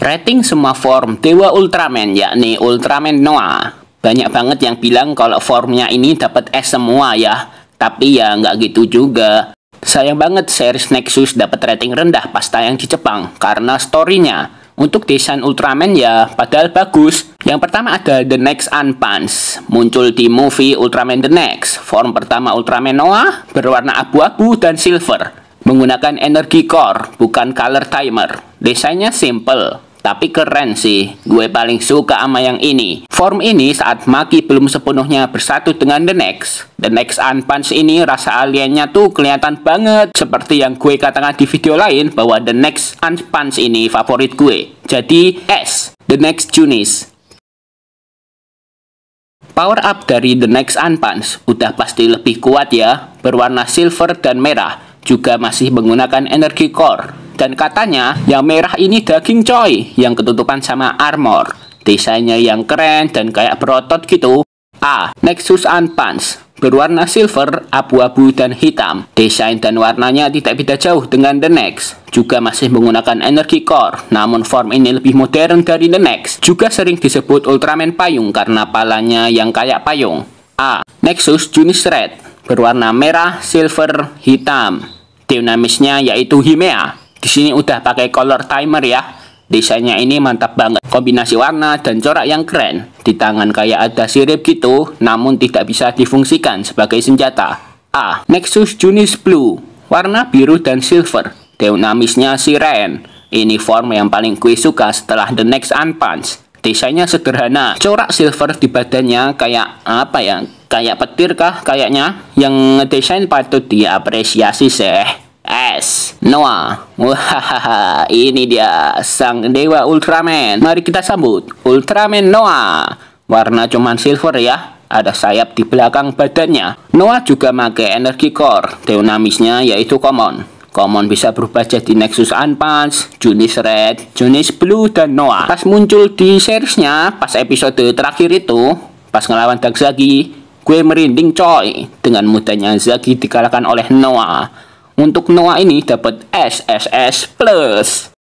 Rating semua form Dewa Ultraman yakni Ultraman Noah. Banyak banget yang bilang kalau formnya ini dapat S semua ya. Tapi ya nggak gitu juga. Sayang banget series Nexus dapat rating rendah pas tayang di Jepang karena storynya. Untuk desain Ultraman ya padahal bagus. Yang pertama ada The Next Unpunch, muncul di movie Ultraman The Next. Form pertama Ultraman Noah berwarna abu-abu dan silver menggunakan energi core bukan color timer. Desainnya simple, tapi keren sih. Gue paling suka sama yang ini. Form ini saat Maki belum sepenuhnya bersatu dengan The Next. The Next Unpunch ini rasa aliennya tuh kelihatan banget. Seperti yang gue katakan di video lain bahwa The Next Unpunch ini favorit gue. Jadi S, The Next Junis. Power up dari The Next Unpunch udah pasti lebih kuat ya. Berwarna silver dan merah. Juga masih menggunakan energi core dan katanya yang merah ini daging coy yang ketutupan sama armor. Desainnya yang keren dan kayak berotot gitu. A. Nexus Unpunch berwarna silver, abu-abu, dan hitam. Desain dan warnanya tidak beda jauh dengan The Next. Juga masih menggunakan energi core, namun form ini lebih modern dari The Next. Juga sering disebut Ultraman Payung karena palanya yang kayak payung. A. Nexus Junis Red, berwarna merah, silver, hitam. Dinamisnya yaitu Himea. Di sini udah pakai color timer ya. Desainnya ini mantap banget. Kombinasi warna dan corak yang keren. Di tangan kayak ada sirip gitu, namun tidak bisa difungsikan sebagai senjata. A. Nexus Junis Blue. Warna biru dan silver. Dynamisnya siren. Ini form yang paling gue suka setelah The Next Unpunch. Desainnya sederhana. Corak silver di badannya kayak apa ya? Kayak petir kah kayaknya? Yang desain patut diapresiasi sih. S. Noah. Wahahaha, ini dia sang dewa Ultraman. Mari kita sambut Ultraman Noah. Warna cuman silver ya. Ada sayap di belakang badannya. Noah juga pakai energi core. teunamisnya yaitu common. Common bisa berubah jadi Nexus Unpunch, Junis Red, Junis Blue, dan Noah. Pas muncul di seriesnya, pas episode terakhir itu, pas ngelawan Dark Zagi, gue merinding coy. Dengan mudahnya Zagi dikalahkan oleh Noah. Untuk Noah ini dapat SSS plus.